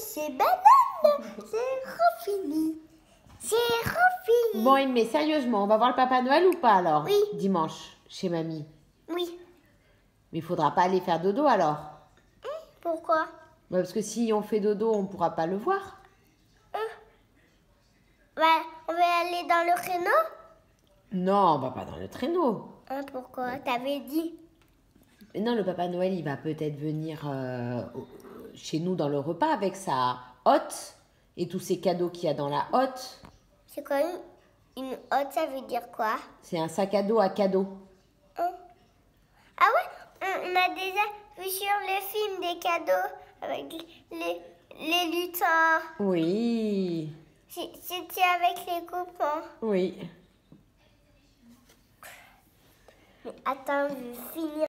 C'est banane. C'est fini. C'est fini. Bon, mais sérieusement, on va voir le Papa Noël ou pas alors Oui. Dimanche, chez mamie. Oui. Mais il faudra pas aller faire dodo alors. Hein, pourquoi bah, Parce que si on fait dodo, on pourra pas le voir. Hein bah, on va aller dans le traîneau Non, on va pas dans le traîneau. Hein, pourquoi T'avais dit. non, le Papa Noël, il va peut-être venir euh, chez nous dans le repas avec sa hotte et tous ces cadeaux qu'il y a dans la hotte. C'est quoi une, hotte Ça veut dire quoi C'est un sac à dos à cadeaux. Hein? Ah ouais on, a déjà vu sur le film des cadeaux avec les, lutins. Oui. C'était avec les coupons. Oui. Mais attends, je vais finir.